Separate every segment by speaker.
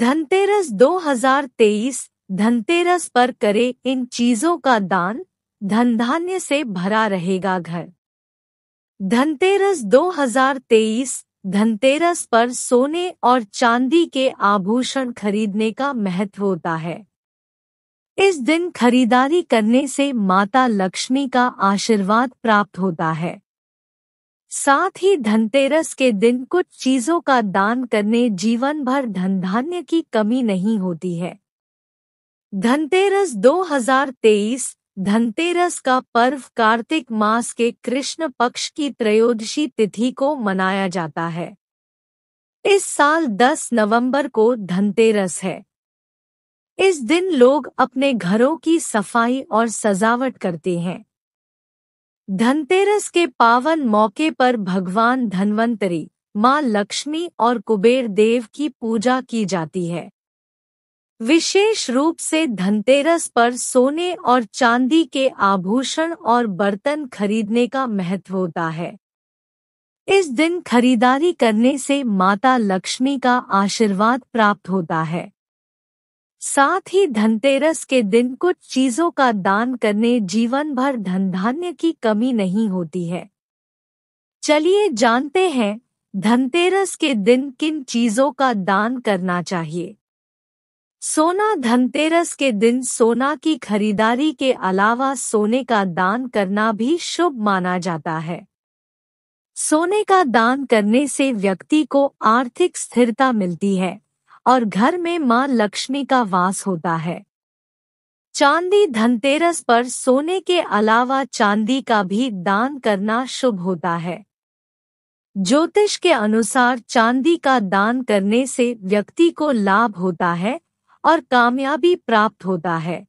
Speaker 1: धनतेरस 2023 धनतेरस पर करे इन चीजों का दान धन धान्य से भरा रहेगा घर धनतेरस 2023 धनतेरस पर सोने और चांदी के आभूषण खरीदने का महत्व होता है इस दिन खरीदारी करने से माता लक्ष्मी का आशीर्वाद प्राप्त होता है साथ ही धनतेरस के दिन कुछ चीजों का दान करने जीवन भर धन धान्य की कमी नहीं होती है धनतेरस 2023 धनतेरस का पर्व कार्तिक मास के कृष्ण पक्ष की त्रयोदशी तिथि को मनाया जाता है इस साल 10 नवंबर को धनतेरस है इस दिन लोग अपने घरों की सफाई और सजावट करते हैं धनतेरस के पावन मौके पर भगवान धनवंतरी मां लक्ष्मी और कुबेर देव की पूजा की जाती है विशेष रूप से धनतेरस पर सोने और चांदी के आभूषण और बर्तन खरीदने का महत्व होता है इस दिन खरीदारी करने से माता लक्ष्मी का आशीर्वाद प्राप्त होता है साथ ही धनतेरस के दिन कुछ चीजों का दान करने जीवन भर धन धान्य की कमी नहीं होती है चलिए जानते हैं धनतेरस के दिन किन चीजों का दान करना चाहिए सोना धनतेरस के दिन सोना की खरीदारी के अलावा सोने का दान करना भी शुभ माना जाता है सोने का दान करने से व्यक्ति को आर्थिक स्थिरता मिलती है और घर में मां लक्ष्मी का वास होता है चांदी धनतेरस पर सोने के अलावा चांदी का भी दान करना शुभ होता है ज्योतिष के अनुसार चांदी का दान करने से व्यक्ति को लाभ होता है और कामयाबी प्राप्त होता है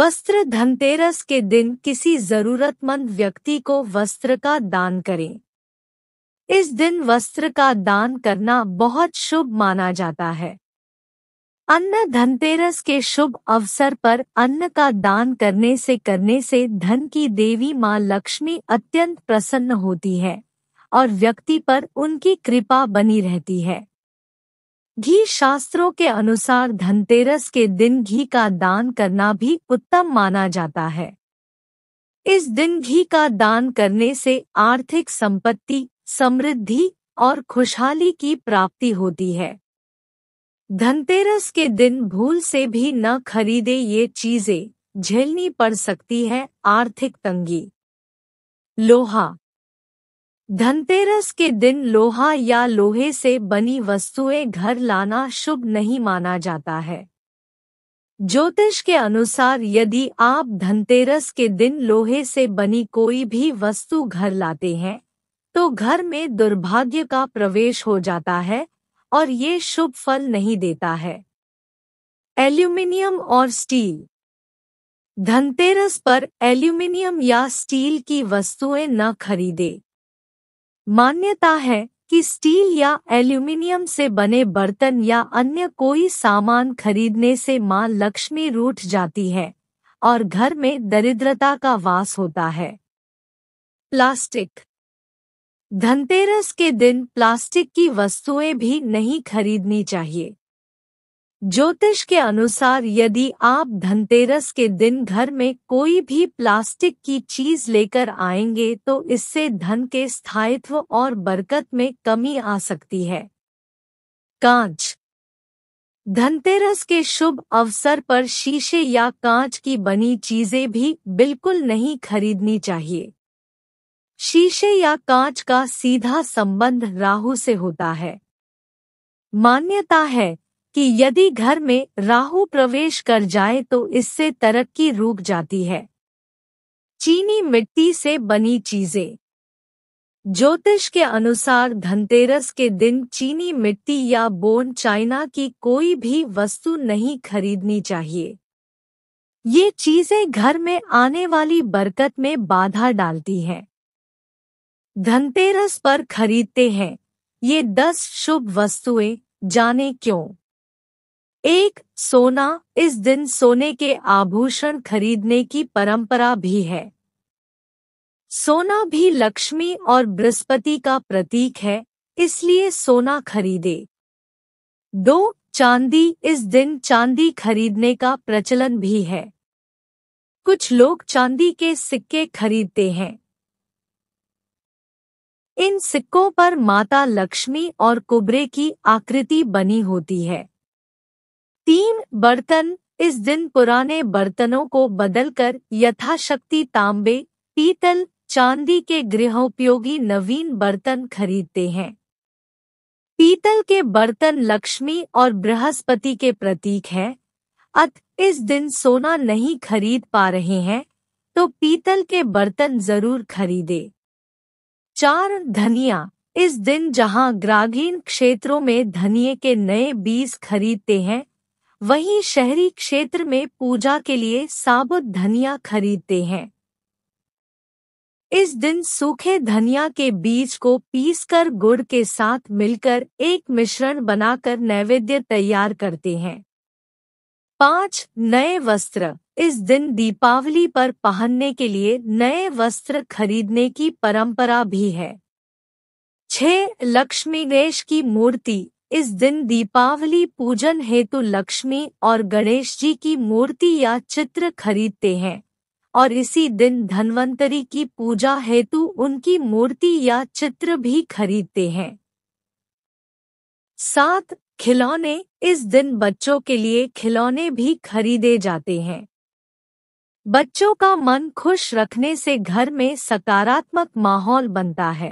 Speaker 1: वस्त्र धनतेरस के दिन किसी जरूरतमंद व्यक्ति को वस्त्र का दान करें इस दिन वस्त्र का दान करना बहुत शुभ माना जाता है अन्न धनतेरस के शुभ अवसर पर अन्न का दान करने से करने से धन की देवी मां लक्ष्मी अत्यंत प्रसन्न होती है और व्यक्ति पर उनकी कृपा बनी रहती है घी शास्त्रों के अनुसार धनतेरस के दिन घी का दान करना भी उत्तम माना जाता है इस दिन घी का दान करने से आर्थिक संपत्ति समृद्धि और खुशहाली की प्राप्ति होती है धनतेरस के दिन भूल से भी न खरीदे ये चीजें झेलनी पड़ सकती है आर्थिक तंगी लोहा धनतेरस के दिन लोहा या लोहे से बनी वस्तुएं घर लाना शुभ नहीं माना जाता है ज्योतिष के अनुसार यदि आप धनतेरस के दिन लोहे से बनी कोई भी वस्तु घर लाते हैं तो घर में दुर्भाग्य का प्रवेश हो जाता है और ये शुभ फल नहीं देता है एल्यूमिनियम और स्टील धनतेरस पर एल्यूमिनियम या स्टील की वस्तुएं न खरीदे मान्यता है कि स्टील या एल्यूमिनियम से बने बर्तन या अन्य कोई सामान खरीदने से मां लक्ष्मी रूठ जाती है और घर में दरिद्रता का वास होता है प्लास्टिक धनतेरस के दिन प्लास्टिक की वस्तुएं भी नहीं खरीदनी चाहिए ज्योतिष के अनुसार यदि आप धनतेरस के दिन घर में कोई भी प्लास्टिक की चीज लेकर आएंगे तो इससे धन के स्थायित्व और बरकत में कमी आ सकती है कांच धनतेरस के शुभ अवसर पर शीशे या कांच की बनी चीजें भी बिल्कुल नहीं खरीदनी चाहिए शीशे या कांच का सीधा संबंध राहु से होता है मान्यता है कि यदि घर में राहु प्रवेश कर जाए तो इससे तरक्की रुक जाती है चीनी मिट्टी से बनी चीजें ज्योतिष के अनुसार धनतेरस के दिन चीनी मिट्टी या बोन चाइना की कोई भी वस्तु नहीं खरीदनी चाहिए ये चीजें घर में आने वाली बरकत में बाधा डालती हैं धनतेरस पर खरीदते हैं ये दस शुभ वस्तुएं जाने क्यों एक सोना इस दिन सोने के आभूषण खरीदने की परंपरा भी है सोना भी लक्ष्मी और बृहस्पति का प्रतीक है इसलिए सोना खरीदे दो चांदी इस दिन चांदी खरीदने का प्रचलन भी है कुछ लोग चांदी के सिक्के खरीदते हैं इन सिक्कों पर माता लक्ष्मी और कुबरे की आकृति बनी होती है तीन बर्तन इस दिन पुराने बर्तनों को बदलकर यथाशक्ति तांबे पीतल चांदी के गृहोपयोगी नवीन बर्तन खरीदते हैं पीतल के बर्तन लक्ष्मी और बृहस्पति के प्रतीक हैं अत इस दिन सोना नहीं खरीद पा रहे हैं तो पीतल के बर्तन जरूर खरीदे चार धनिया इस दिन जहां ग्रामीण क्षेत्रों में धनिये के नए बीज खरीदते हैं वहीं शहरी क्षेत्र में पूजा के लिए साबुत धनिया खरीदते हैं इस दिन सूखे धनिया के बीज को पीसकर गुड़ के साथ मिलकर एक मिश्रण बनाकर नैवेद्य तैयार करते हैं पांच नए वस्त्र इस दिन दीपावली पर पहनने के लिए नए वस्त्र खरीदने की परंपरा भी है छह लक्ष्मी गणेश की मूर्ति इस दिन दीपावली पूजन हेतु लक्ष्मी और गणेश जी की मूर्ति या चित्र खरीदते हैं और इसी दिन धनवंतरी की पूजा हेतु उनकी मूर्ति या चित्र भी खरीदते हैं सात खिलौने इस दिन बच्चों के लिए खिलौने भी खरीदे जाते हैं बच्चों का मन खुश रखने से घर में सकारात्मक माहौल बनता है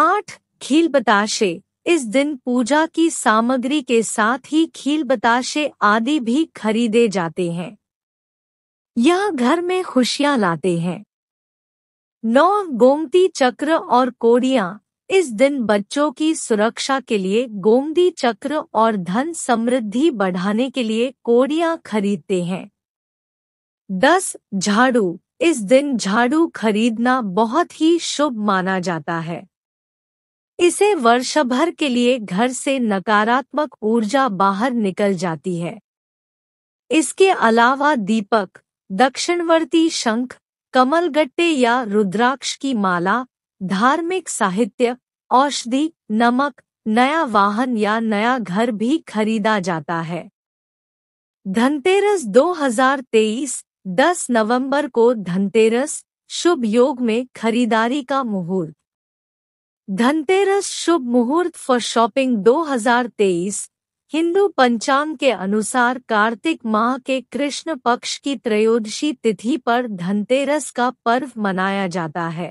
Speaker 1: आठ खील बताशे इस दिन पूजा की सामग्री के साथ ही खील बताशे आदि भी खरीदे जाते हैं यह घर में खुशियां लाते हैं नौ गोमती चक्र और कोड़ियां इस दिन बच्चों की सुरक्षा के लिए गोमती चक्र और धन समृद्धि बढ़ाने के लिए कोड़ियां खरीदते हैं दस झाड़ू इस दिन झाड़ू खरीदना बहुत ही शुभ माना जाता है इसे वर्ष भर के लिए घर से नकारात्मक ऊर्जा बाहर निकल जाती है इसके अलावा दीपक दक्षिणवर्ती शंख कमलगट्टे या रुद्राक्ष की माला धार्मिक साहित्य औषधि नमक नया वाहन या नया घर भी खरीदा जाता है धनतेरस 2023 10 नवंबर को धनतेरस शुभ योग में खरीदारी का मुहूर्त धनतेरस शुभ मुहूर्त फॉर शॉपिंग 2023 हिंदू पंचांग के अनुसार कार्तिक माह के कृष्ण पक्ष की त्रयोदशी तिथि पर धनतेरस का पर्व मनाया जाता है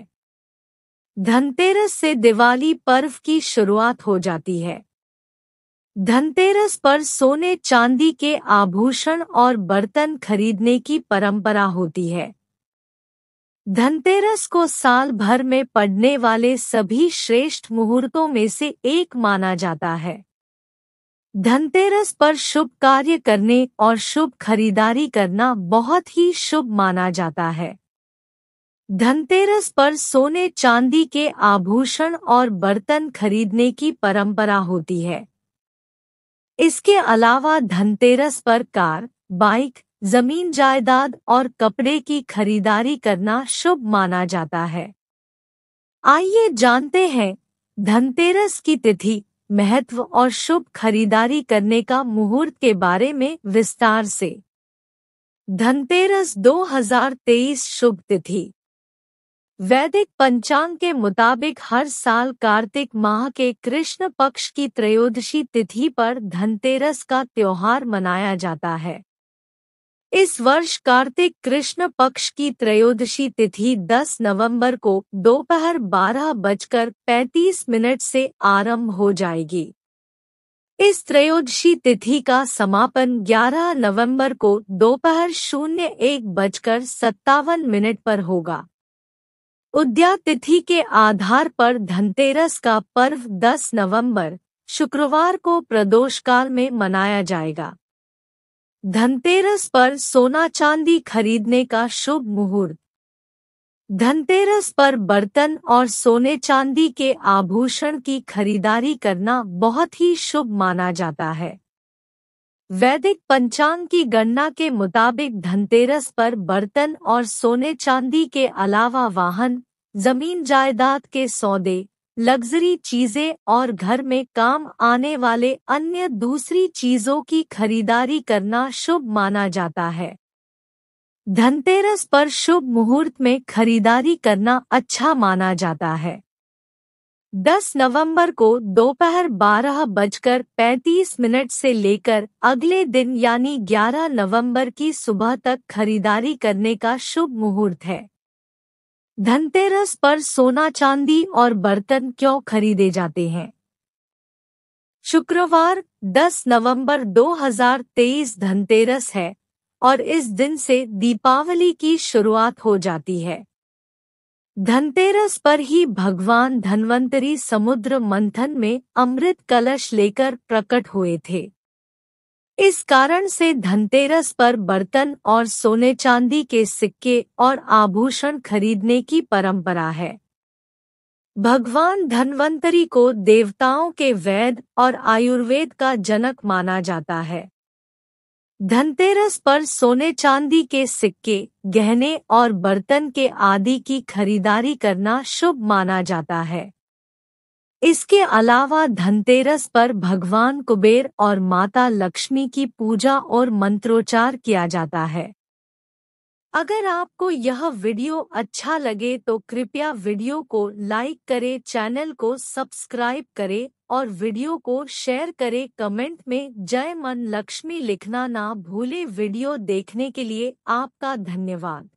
Speaker 1: धनतेरस से दिवाली पर्व की शुरुआत हो जाती है धनतेरस पर सोने चांदी के आभूषण और बर्तन खरीदने की परंपरा होती है धनतेरस को साल भर में पड़ने वाले सभी श्रेष्ठ मुहूर्तों में से एक माना जाता है धनतेरस पर शुभ कार्य करने और शुभ खरीदारी करना बहुत ही शुभ माना जाता है धनतेरस पर सोने चांदी के आभूषण और बर्तन खरीदने की परंपरा होती है इसके अलावा धनतेरस पर कार बाइक जमीन जायदाद और कपड़े की खरीदारी करना शुभ माना जाता है आइए जानते हैं धनतेरस की तिथि महत्व और शुभ खरीदारी करने का मुहूर्त के बारे में विस्तार से धनतेरस 2023 शुभ तिथि वैदिक पंचांग के मुताबिक हर साल कार्तिक माह के कृष्ण पक्ष की त्रयोदशी तिथि पर धनतेरस का त्योहार मनाया जाता है इस वर्ष कार्तिक कृष्ण पक्ष की त्रयोदशी तिथि 10 नवंबर को दोपहर बारह बजकर 35 मिनट से आरंभ हो जाएगी इस त्रयोदशी तिथि का समापन 11 नवंबर को दोपहर शून्य एक बजकर सत्तावन मिनट पर होगा उद्या तिथि के आधार पर धनतेरस का पर्व 10 नवंबर शुक्रवार को प्रदोष काल में मनाया जाएगा धनतेरस पर सोना चांदी खरीदने का शुभ मुहूर्त धनतेरस पर बर्तन और सोने चांदी के आभूषण की खरीदारी करना बहुत ही शुभ माना जाता है वैदिक पंचांग की गणना के मुताबिक धनतेरस पर बर्तन और सोने चांदी के अलावा वाहन जमीन जायदाद के सौदे लग्जरी चीजें और घर में काम आने वाले अन्य दूसरी चीजों की खरीदारी करना शुभ माना जाता है धनतेरस पर शुभ मुहूर्त में खरीदारी करना अच्छा माना जाता है 10 नवंबर को दोपहर बारह बजकर 35 मिनट से लेकर अगले दिन यानी 11 नवंबर की सुबह तक खरीदारी करने का शुभ मुहूर्त है धनतेरस पर सोना चांदी और बर्तन क्यों खरीदे जाते हैं शुक्रवार 10 नवंबर 2023 धनतेरस है और इस दिन से दीपावली की शुरुआत हो जाती है धनतेरस पर ही भगवान धनवंतरी समुद्र मंथन में अमृत कलश लेकर प्रकट हुए थे इस कारण से धनतेरस पर बर्तन और सोने चांदी के सिक्के और आभूषण खरीदने की परंपरा है भगवान धनवंतरी को देवताओं के वैद और आयुर्वेद का जनक माना जाता है धनतेरस पर सोने चांदी के सिक्के गहने और बर्तन के आदि की खरीदारी करना शुभ माना जाता है इसके अलावा धनतेरस पर भगवान कुबेर और माता लक्ष्मी की पूजा और मंत्रोच्चार किया जाता है अगर आपको यह वीडियो अच्छा लगे तो कृपया वीडियो को लाइक करें चैनल को सब्सक्राइब करें और वीडियो को शेयर करें कमेंट में जय मन लक्ष्मी लिखना ना भूले वीडियो देखने के लिए आपका धन्यवाद